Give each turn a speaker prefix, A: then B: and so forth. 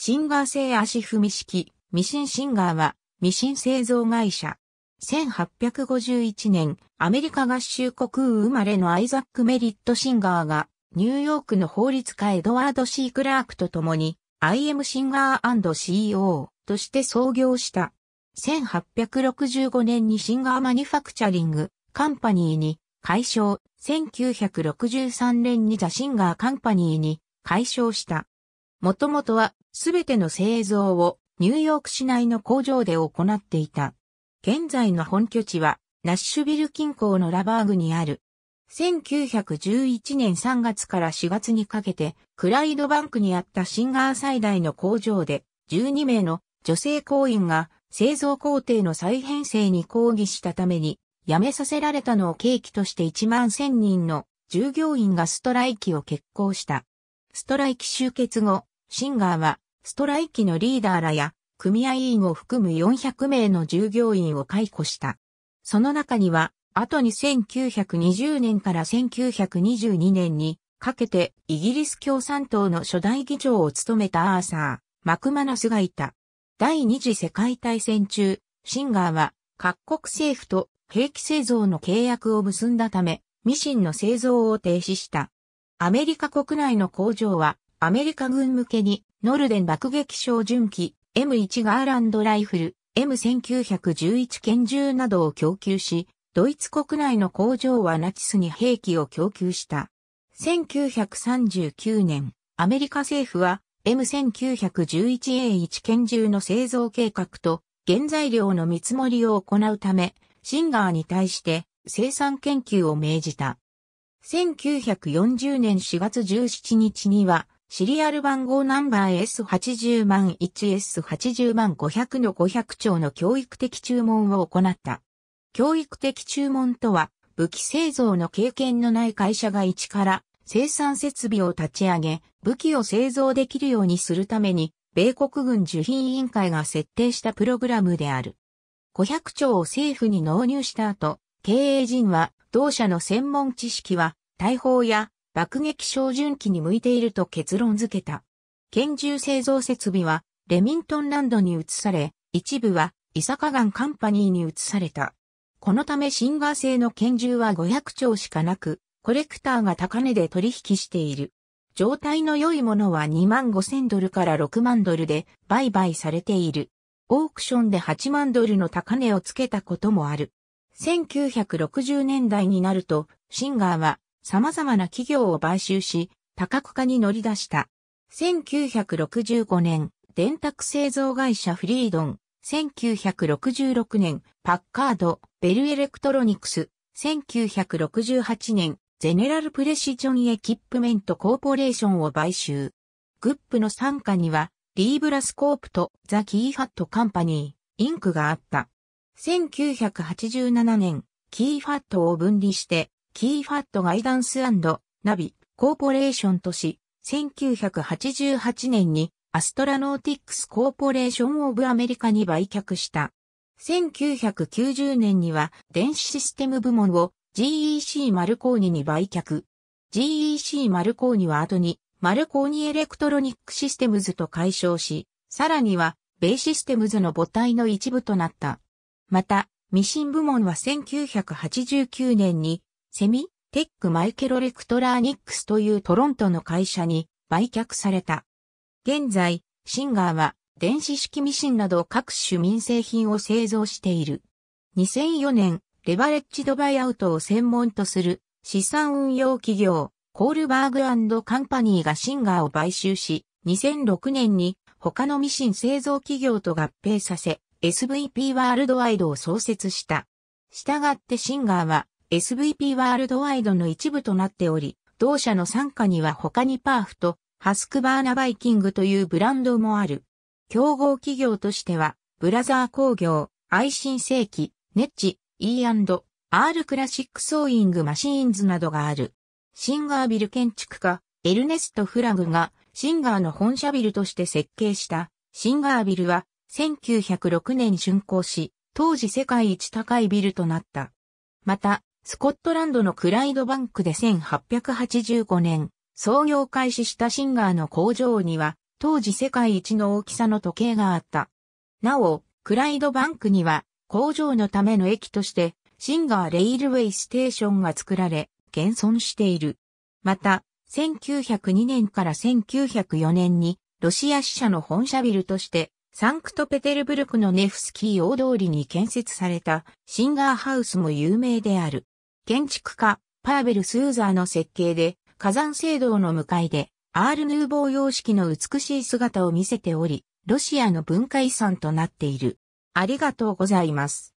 A: シンガー製足踏み式、ミシンシンガーは、ミシン製造会社。1851年、アメリカ合衆国生まれのアイザック・メリット・シンガーが、ニューヨークの法律家エドワード・シー・クラークと共に、IM シンガー &CEO として創業した。1865年にシンガーマニファクチャリング、カンパニーに、解消、1963年にザ・シンガーカンパニーに、解消した。もともとはすべての製造をニューヨーク市内の工場で行っていた。現在の本拠地はナッシュビル近郊のラバーグにある。1911年3月から4月にかけてクライドバンクにあったシンガー最大の工場で12名の女性工員が製造工程の再編成に抗議したために辞めさせられたのを契機として1万1000人の従業員がストライキを決行した。ストライキ終結後、シンガーは、ストライキのリーダーらや、組合員を含む400名の従業員を解雇した。その中には、後に1920年から1922年にかけてイギリス共産党の初代議長を務めたアーサー、マクマナスがいた。第二次世界大戦中、シンガーは各国政府と兵器製造の契約を結んだため、ミシンの製造を停止した。アメリカ国内の工場はアメリカ軍向けに、ノルデン爆撃小巡機、M1 ガーランドライフル、M1911 拳銃などを供給し、ドイツ国内の工場はナチスに兵器を供給した。1939年、アメリカ政府は M1911A1 拳銃の製造計画と原材料の見積もりを行うため、シンガーに対して生産研究を命じた。1940年4月17日には、シリアル番号ナンバー S80 万 1S80 万500の500兆の教育的注文を行った。教育的注文とは、武器製造の経験のない会社が一から生産設備を立ち上げ、武器を製造できるようにするために、米国軍受品委員会が設定したプログラムである。500兆を政府に納入した後、経営陣は同社の専門知識は大砲や爆撃照準機に向いていると結論付けた。拳銃製造設備はレミントンランドに移され、一部はイサカガンカンパニーに移された。このためシンガー製の拳銃は500丁しかなく、コレクターが高値で取引している。状態の良いものは2万5000ドルから6万ドルで売買されている。オークションで8万ドルの高値をつけたこともある。1960年代になると、シンガーは様々な企業を買収し、多角化に乗り出した。1965年、電卓製造会社フリードン。1966年、パッカード、ベルエレクトロニクス。1968年、ゼネラルプレシジョンエキップメントコーポレーションを買収。グップの傘下には、リーブラスコープとザ・キーファットカンパニー、インクがあった。1987年、キーファットを分離して、キーファットガイダンスナビコーポレーションとし、1988年にアストラノーティックスコーポレーションオブアメリカに売却した。1990年には電子システム部門を GEC マルコーニに売却。GEC マルコーニは後にマルコーニエレクトロニックシステムズと解消し、さらにはベイシステムズの母体の一部となった。また、ミシン部門は1989年にセミ、テックマイケロレクトラーニックスというトロントの会社に売却された。現在、シンガーは電子式ミシンなど各種民生品を製造している。2004年、レバレッジドバイアウトを専門とする資産運用企業、コールバーグカンパニーがシンガーを買収し、2006年に他のミシン製造企業と合併させ、SVP ワールドワイドを創設した。したがってシンガーは SVP ワールドワイドの一部となっており、同社の傘下には他にパーフとハスクバーナバイキングというブランドもある。競合企業としては、ブラザー工業、愛ン世紀、ネッチ、E&R クラシックソーイングマシーンズなどがある。シンガービル建築家、エルネスト・フラグがシンガーの本社ビルとして設計したシンガービルは1906年竣工し、当時世界一高いビルとなった。また、スコットランドのクライドバンクで1885年、創業開始したシンガーの工場には、当時世界一の大きさの時計があった。なお、クライドバンクには、工場のための駅として、シンガーレイルウェイステーションが作られ、現存している。また、1902年から1904年に、ロシア支社の本社ビルとして、サンクトペテルブルクのネフスキー大通りに建設されたシンガーハウスも有名である。建築家、パーベル・スーザーの設計で、火山聖堂の向かいで、アール・ヌーボー様式の美しい姿を見せており、ロシアの文化遺産となっている。ありがとうございます。